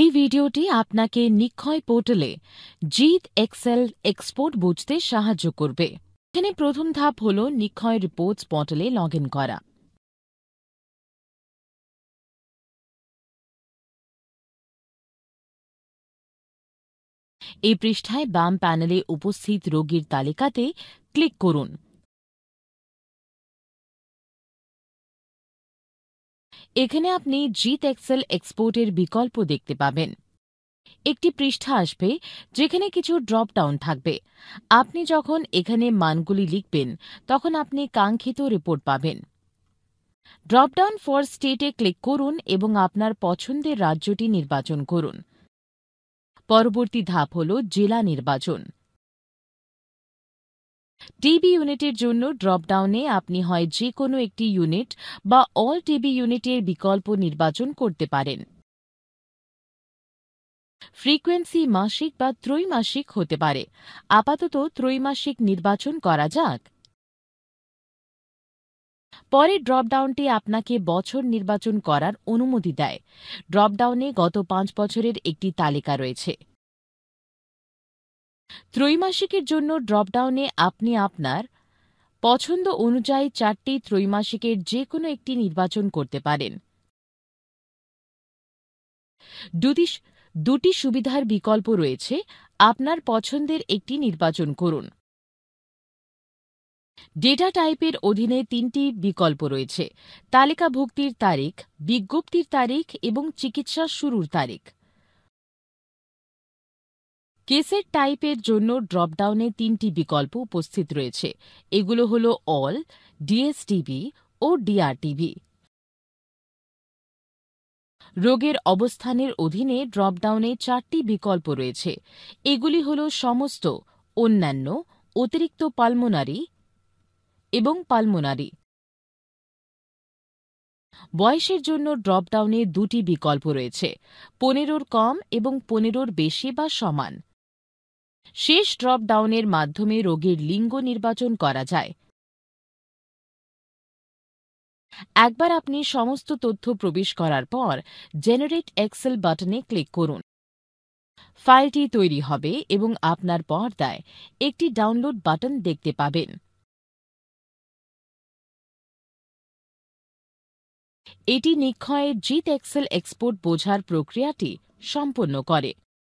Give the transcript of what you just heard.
এই ভিডিওটি আপনাকে নিক্ষয় পোর্টালে জিত এক্সেল এক্সপোর্ট বুঝতে সাহায্য করবে এখানে প্রথম ধাপ হল নিক্ষয় রিপোর্টস পোর্টালে লগ করা এই পৃষ্ঠায় বাম প্যানেলে উপস্থিত রোগীর তালিকাতে ক্লিক করুন এখানে আপনি জিত এক্সেল এক্সপোর্টের বিকল্প দেখতে পাবেন একটি পৃষ্ঠা আসবে যেখানে কিছু ড্রপ ডাউন থাকবে আপনি যখন এখানে মানগুলি লিখবেন তখন আপনি কাঙ্ক্ষিত রিপোর্ট পাবেন ড্রপডাউন ফর স্টেটে ক্লিক করুন এবং আপনার পছন্দের রাজ্যটি নির্বাচন করুন পরবর্তী ধাপ হল জেলা নির্বাচন টিবি ইউনিটের জন্য ড্রপডাউনে আপনি হয় যে কোনো একটি ইউনিট বা অল টিবি ইউনিটের বিকল্প নির্বাচন করতে পারেন ফ্রিকোয়েন্সি মাসিক বা ত্রৈমাসিক হতে পারে আপাতত ত্রৈমাসিক নির্বাচন করা যাক পরে ড্রপডাউনটি আপনাকে বছর নির্বাচন করার অনুমতি দেয় ড্রপডাউনে গত পাঁচ বছরের একটি তালিকা রয়েছে ত্রৈমাসিকের জন্য ড্রপডাউনে আপনি আপনার পছন্দ অনুযায়ী চারটি ত্রৈমাসিকের যে কোনো একটি নির্বাচন করতে পারেন দুটি দুটি সুবিধার বিকল্প রয়েছে আপনার পছন্দের একটি নির্বাচন করুন ডেটা টাইপের অধীনে তিনটি বিকল্প রয়েছে তালিকাভুক্তির তারিখ বিজ্ঞপ্তির তারিখ এবং চিকিৎসা শুরুর তারিখ কেসের টাইপের জন্য ড্রপডাউনে তিনটি বিকল্প উপস্থিত রয়েছে এগুলো হল অল ডিএসটিভি ও ডিআরটিভি রোগের অবস্থানের অধীনে ড্রপডাউনে চারটি বিকল্প রয়েছে এগুলি হল সমস্ত অন্যান্য অতিরিক্ত পালমোনারি এবং পালমোনারি বয়সের জন্য ড্রপডাউনে দুটি বিকল্প রয়েছে পনেরোর কম এবং পনেরোর বেশি বা সমান শেষ ড্রপ ডাউনের মাধ্যমে রোগের লিঙ্গ নির্বাচন করা যায় একবার আপনি সমস্ত তথ্য প্রবেশ করার পর জেনারেট এক্সেল বাটনে ক্লিক করুন ফাইলটি তৈরি হবে এবং আপনার পর্দায় একটি ডাউনলোড বাটন দেখতে পাবেন এটি নিক্ষয়ে জিত এক্সেল এক্সপোর্ট বোঝার প্রক্রিয়াটি সম্পন্ন করে